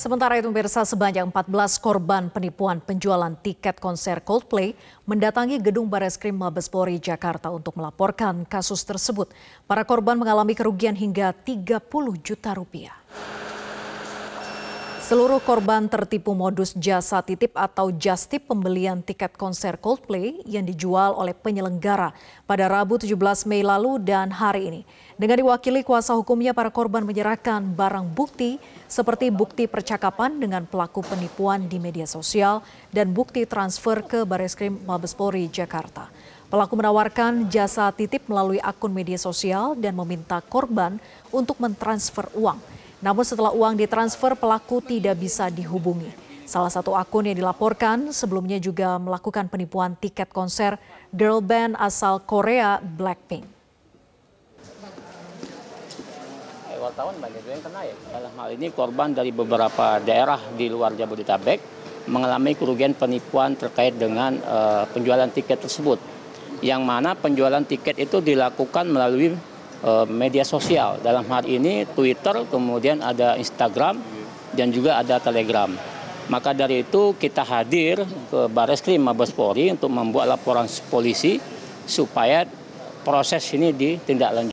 Sementara itu pemirsa sebanyak 14 korban penipuan penjualan tiket konser Coldplay mendatangi gedung Bareskrim Mabes Polri Jakarta untuk melaporkan kasus tersebut. Para korban mengalami kerugian hingga 30 juta rupiah. Seluruh korban tertipu modus jasa titip atau justip pembelian tiket konser Coldplay yang dijual oleh penyelenggara pada Rabu 17 Mei lalu dan hari ini. Dengan diwakili kuasa hukumnya para korban menyerahkan barang bukti seperti bukti percakapan dengan pelaku penipuan di media sosial dan bukti transfer ke Bareskrim Mabes Polri Jakarta. Pelaku menawarkan jasa titip melalui akun media sosial dan meminta korban untuk mentransfer uang. Namun setelah uang ditransfer, pelaku tidak bisa dihubungi. Salah satu akun yang dilaporkan sebelumnya juga melakukan penipuan tiket konser girl band asal Korea Blackpink. Eh, wartawan banyak yang kena ya. Dalam hal ini korban dari beberapa daerah di luar Jabodetabek mengalami kerugian penipuan terkait dengan uh, penjualan tiket tersebut. Yang mana penjualan tiket itu dilakukan melalui Eh, media sosial. Dalam hal ini Twitter, kemudian ada Instagram, dan juga ada Telegram. Maka dari itu kita hadir ke Baris Bareskrim Mabes Polri untuk membuat laporan polisi supaya proses ini ditindaklanjuti.